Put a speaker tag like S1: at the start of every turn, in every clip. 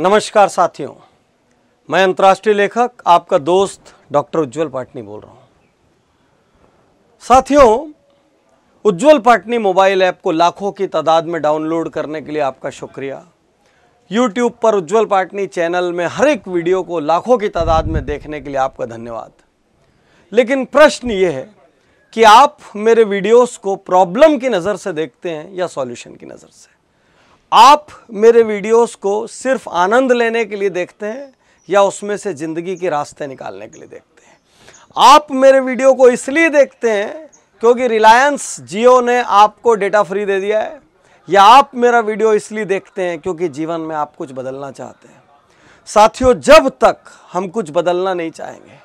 S1: नमस्कार साथियों मैं अंतर्राष्ट्रीय लेखक आपका दोस्त डॉक्टर उज्जवल पाटनी बोल रहा हूँ साथियों उज्जवल पाटनी मोबाइल ऐप को लाखों की तादाद में डाउनलोड करने के लिए आपका शुक्रिया यूट्यूब पर उज्जवल पाटनी चैनल में हर एक वीडियो को लाखों की तादाद में देखने के लिए आपका धन्यवाद लेकिन प्रश्न ये है कि आप मेरे वीडियोस को प्रॉब्लम की नज़र से देखते हैं या सॉल्यूशन की नज़र से आप मेरे वीडियोस को सिर्फ आनंद लेने के लिए देखते हैं या उसमें से ज़िंदगी के रास्ते निकालने के लिए देखते हैं आप मेरे वीडियो को इसलिए देखते हैं क्योंकि रिलायंस जियो ने आपको डेटा फ्री दे दिया है या आप मेरा वीडियो इसलिए देखते हैं क्योंकि जीवन में आप कुछ बदलना चाहते हैं साथियों जब तक हम कुछ बदलना नहीं चाहेंगे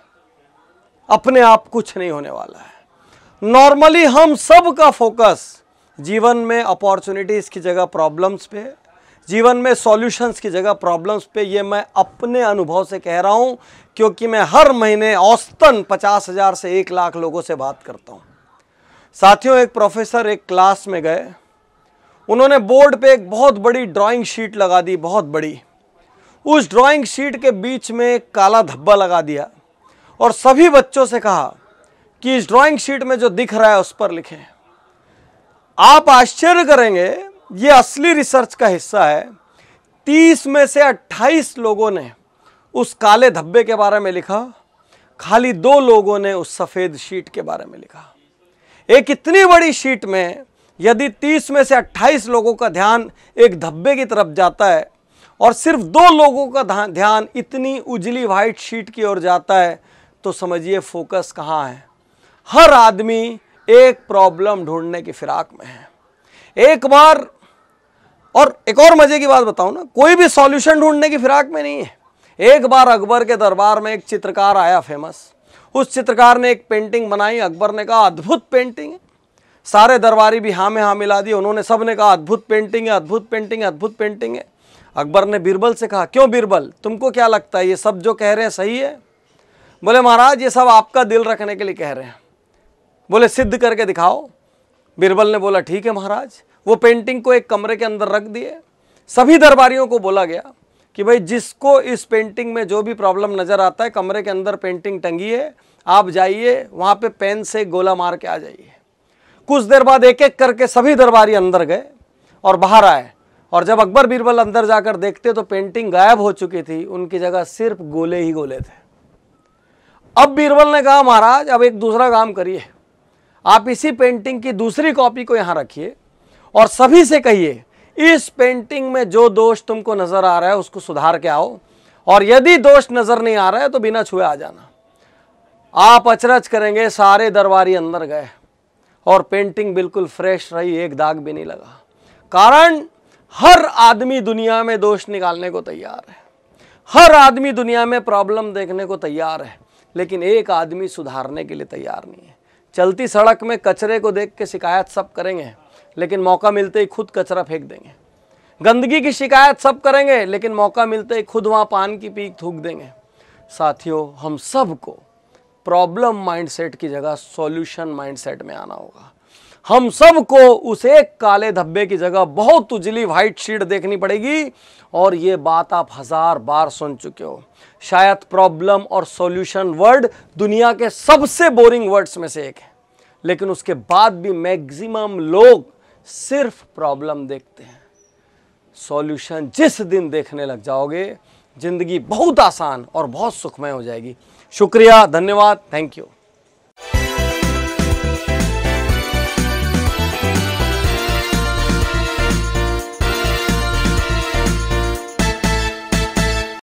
S1: अपने आप कुछ नहीं होने वाला है नॉर्मली हम सब का फोकस जीवन में अपॉर्चुनिटीज़ की जगह प्रॉब्लम्स पे जीवन में सॉल्यूशंस की जगह प्रॉब्लम्स पे ये मैं अपने अनुभव से कह रहा हूँ क्योंकि मैं हर महीने औसतन पचास हज़ार से एक लाख लोगों से बात करता हूँ साथियों एक प्रोफेसर एक क्लास में गए उन्होंने बोर्ड पे एक बहुत बड़ी ड्राइंग शीट लगा दी बहुत बड़ी उस ड्राइंग शीट के बीच में एक काला धब्बा लगा दिया और सभी बच्चों से कहा कि इस ड्राइंग शीट में जो दिख रहा है उस पर लिखें आप आश्चर्य करेंगे ये असली रिसर्च का हिस्सा है तीस में से अट्ठाईस लोगों ने उस काले धब्बे के बारे में लिखा खाली दो लोगों ने उस सफ़ेद शीट के बारे में लिखा एक इतनी बड़ी शीट में यदि 30 में से 28 लोगों का ध्यान एक धब्बे की तरफ जाता है और सिर्फ दो लोगों का ध्यान इतनी उजली वाइट शीट की ओर जाता है तो समझिए फोकस कहाँ है हर आदमी एक प्रॉब्लम ढूंढने की फिराक में है एक बार और एक और मज़े की बात बताऊं ना कोई भी सॉल्यूशन ढूंढने की फिराक में नहीं है एक बार अकबर के दरबार में एक चित्रकार आया फेमस उस चित्रकार ने एक पेंटिंग बनाई अकबर ने कहा अद्भुत पेंटिंग है सारे दरबारी भी हाँ में हाँ मिला दी उन्होंने सब ने कहा अद्भुत पेंटिंग है अद्भुत पेंटिंग है अद्भुत पेंटिंग है अकबर ने बीरबल से कहा क्यों बीरबल तुमको क्या लगता है ये सब जो कह रहे हैं सही है बोले महाराज ये सब आपका दिल रखने के लिए कह रहे हैं बोले सिद्ध करके दिखाओ बीरबल ने बोला ठीक है महाराज वो पेंटिंग को एक कमरे के अंदर रख दिए सभी दरबारियों को बोला गया कि भाई जिसको इस पेंटिंग में जो भी प्रॉब्लम नज़र आता है कमरे के अंदर पेंटिंग टंगी है आप जाइए वहाँ पे पेन से गोला मार के आ जाइए कुछ देर बाद एक एक करके सभी दरबारी अंदर गए और बाहर आए और जब अकबर बीरबल अंदर जाकर देखते तो पेंटिंग गायब हो चुकी थी उनकी जगह सिर्फ गोले ही गोले थे अब बीरबल ने कहा महाराज अब एक दूसरा काम करिए आप इसी पेंटिंग की दूसरी कॉपी को यहाँ रखिए और सभी से कहिए इस पेंटिंग में जो दोष तुमको नज़र आ रहा है उसको सुधार के आओ और यदि दोष नज़र नहीं आ रहा है तो बिना छुए आ जाना आप अचरज करेंगे सारे दरबारी अंदर गए और पेंटिंग बिल्कुल फ्रेश रही एक दाग भी नहीं लगा कारण हर आदमी दुनिया में दोष निकालने को तैयार है हर आदमी दुनिया में प्रॉब्लम देखने को तैयार है लेकिन एक आदमी सुधारने के लिए तैयार नहीं है चलती सड़क में कचरे को देख के शिकायत सब करेंगे लेकिन मौका मिलते ही खुद कचरा फेंक देंगे गंदगी की शिकायत सब करेंगे लेकिन मौका मिलते ही खुद वहाँ पान की पीक थूक देंगे साथियों हम सबको प्रॉब्लम माइंडसेट की जगह सॉल्यूशन माइंडसेट में आना होगा हम सबको उस एक काले धब्बे की जगह बहुत उजली वाइट शीट देखनी पड़ेगी और ये बात आप हज़ार बार सुन चुके हो शायद प्रॉब्लम और सॉल्यूशन वर्ड दुनिया के सबसे बोरिंग वर्ड्स में से एक है लेकिन उसके बाद भी मैक्सिमम लोग सिर्फ प्रॉब्लम देखते हैं सॉल्यूशन जिस दिन देखने लग जाओगे ज़िंदगी बहुत आसान और बहुत सुखमय हो जाएगी शुक्रिया धन्यवाद थैंक यू